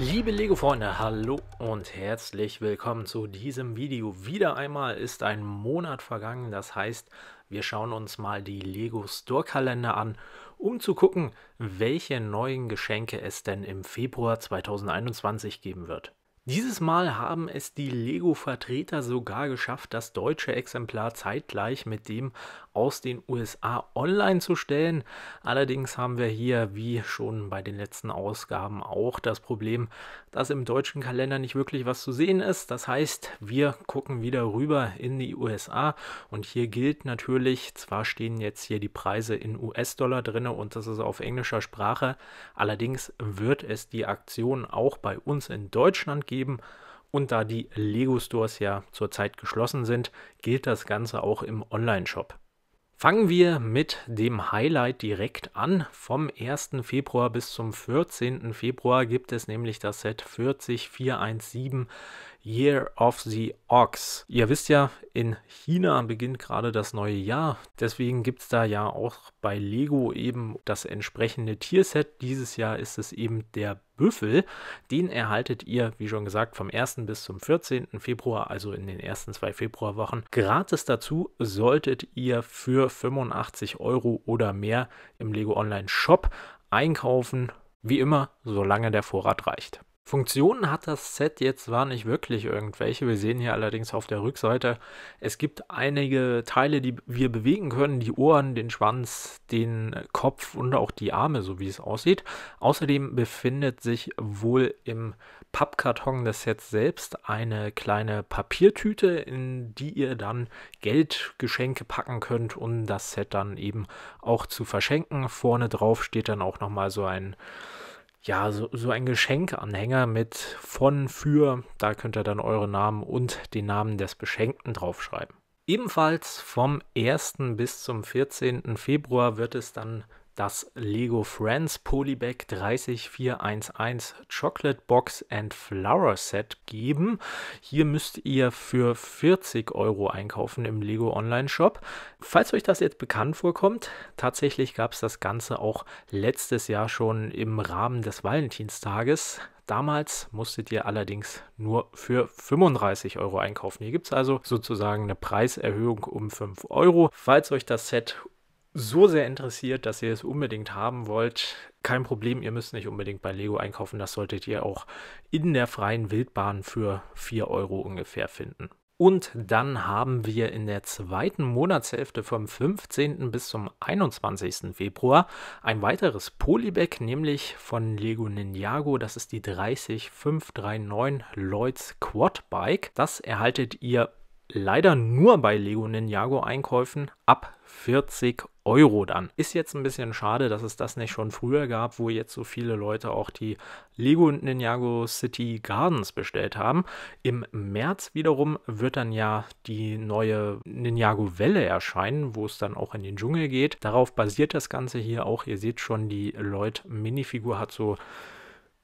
Liebe Lego-Freunde, hallo und herzlich willkommen zu diesem Video. Wieder einmal ist ein Monat vergangen, das heißt, wir schauen uns mal die Lego Store Kalender an, um zu gucken, welche neuen Geschenke es denn im Februar 2021 geben wird. Dieses Mal haben es die Lego-Vertreter sogar geschafft, das deutsche Exemplar zeitgleich mit dem aus den USA online zu stellen. Allerdings haben wir hier, wie schon bei den letzten Ausgaben, auch das Problem, dass im deutschen Kalender nicht wirklich was zu sehen ist. Das heißt, wir gucken wieder rüber in die USA und hier gilt natürlich, zwar stehen jetzt hier die Preise in US-Dollar drin und das ist auf englischer Sprache, allerdings wird es die Aktion auch bei uns in Deutschland geben geben. Und da die Lego Stores ja zurzeit geschlossen sind, gilt das Ganze auch im Online-Shop. Fangen wir mit dem Highlight direkt an. Vom 1. Februar bis zum 14. Februar gibt es nämlich das Set 40417 Year of the Ox. Ihr wisst ja, in China beginnt gerade das neue Jahr. Deswegen gibt es da ja auch bei Lego eben das entsprechende Tierset. Dieses Jahr ist es eben der Büffel. Den erhaltet ihr, wie schon gesagt, vom 1. bis zum 14. Februar, also in den ersten zwei Februarwochen, gratis dazu, solltet ihr für 85 Euro oder mehr im Lego Online Shop einkaufen. Wie immer, solange der Vorrat reicht. Funktionen hat das Set jetzt zwar nicht wirklich irgendwelche, wir sehen hier allerdings auf der Rückseite, es gibt einige Teile, die wir bewegen können, die Ohren, den Schwanz, den Kopf und auch die Arme, so wie es aussieht. Außerdem befindet sich wohl im Pappkarton des Sets selbst eine kleine Papiertüte, in die ihr dann Geldgeschenke packen könnt, um das Set dann eben auch zu verschenken. Vorne drauf steht dann auch nochmal so ein ja, so, so ein Geschenkanhänger mit von, für. Da könnt ihr dann euren Namen und den Namen des Beschenkten draufschreiben. Ebenfalls vom 1. bis zum 14. Februar wird es dann das Lego Friends Polybag 30411 Chocolate Box and Flower Set geben. Hier müsst ihr für 40 Euro einkaufen im Lego Online Shop. Falls euch das jetzt bekannt vorkommt, tatsächlich gab es das Ganze auch letztes Jahr schon im Rahmen des Valentinstages. Damals musstet ihr allerdings nur für 35 Euro einkaufen. Hier gibt es also sozusagen eine Preiserhöhung um 5 Euro. Falls euch das Set so sehr interessiert, dass ihr es unbedingt haben wollt, kein Problem, ihr müsst nicht unbedingt bei Lego einkaufen, das solltet ihr auch in der freien Wildbahn für 4 Euro ungefähr finden. Und dann haben wir in der zweiten Monatshälfte vom 15. bis zum 21. Februar ein weiteres Polybag, nämlich von Lego Ninjago. Das ist die 30539 Lloyds Quad Bike. Das erhaltet ihr leider nur bei Lego Ninjago Einkäufen ab 40 Euro dann. Ist jetzt ein bisschen schade, dass es das nicht schon früher gab, wo jetzt so viele Leute auch die Lego Ninjago City Gardens bestellt haben. Im März wiederum wird dann ja die neue Ninjago Welle erscheinen, wo es dann auch in den Dschungel geht. Darauf basiert das Ganze hier auch. Ihr seht schon, die Lloyd Minifigur hat so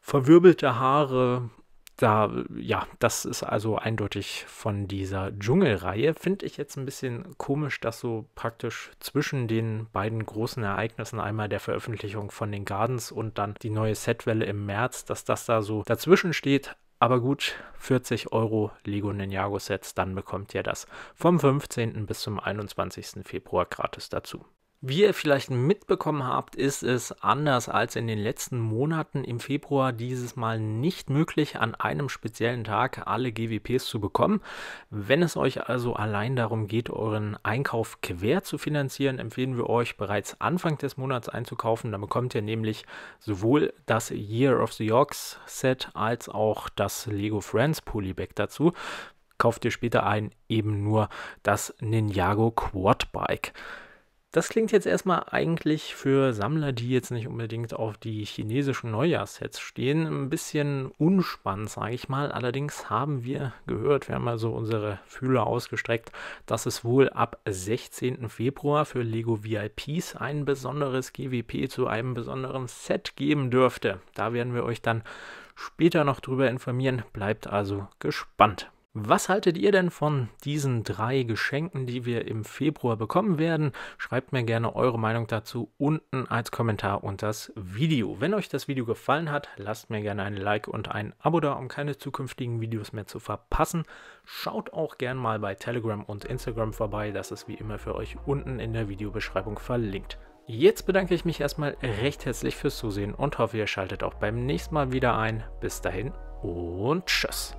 verwirbelte Haare da, ja, das ist also eindeutig von dieser Dschungelreihe. Finde ich jetzt ein bisschen komisch, dass so praktisch zwischen den beiden großen Ereignissen, einmal der Veröffentlichung von den Gardens und dann die neue Setwelle im März, dass das da so dazwischen steht. Aber gut, 40 Euro Lego Ninjago Sets, dann bekommt ihr das vom 15. bis zum 21. Februar gratis dazu. Wie ihr vielleicht mitbekommen habt, ist es anders als in den letzten Monaten im Februar dieses Mal nicht möglich, an einem speziellen Tag alle GWPs zu bekommen. Wenn es euch also allein darum geht, euren Einkauf quer zu finanzieren, empfehlen wir euch bereits Anfang des Monats einzukaufen. Dann bekommt ihr nämlich sowohl das Year of the Yorks Set als auch das Lego Friends Polybag dazu. Kauft ihr später ein eben nur das Ninjago Quad Bike. Das klingt jetzt erstmal eigentlich für Sammler, die jetzt nicht unbedingt auf die chinesischen Neujahrssets stehen, ein bisschen unspannend, sage ich mal. Allerdings haben wir gehört, wir haben also unsere Fühler ausgestreckt, dass es wohl ab 16. Februar für Lego VIPs ein besonderes GWP zu einem besonderen Set geben dürfte. Da werden wir euch dann später noch drüber informieren. Bleibt also gespannt. Was haltet ihr denn von diesen drei Geschenken, die wir im Februar bekommen werden? Schreibt mir gerne eure Meinung dazu unten als Kommentar unter das Video. Wenn euch das Video gefallen hat, lasst mir gerne ein Like und ein Abo da, um keine zukünftigen Videos mehr zu verpassen. Schaut auch gerne mal bei Telegram und Instagram vorbei, das ist wie immer für euch unten in der Videobeschreibung verlinkt. Jetzt bedanke ich mich erstmal recht herzlich fürs Zusehen und hoffe, ihr schaltet auch beim nächsten Mal wieder ein. Bis dahin und tschüss.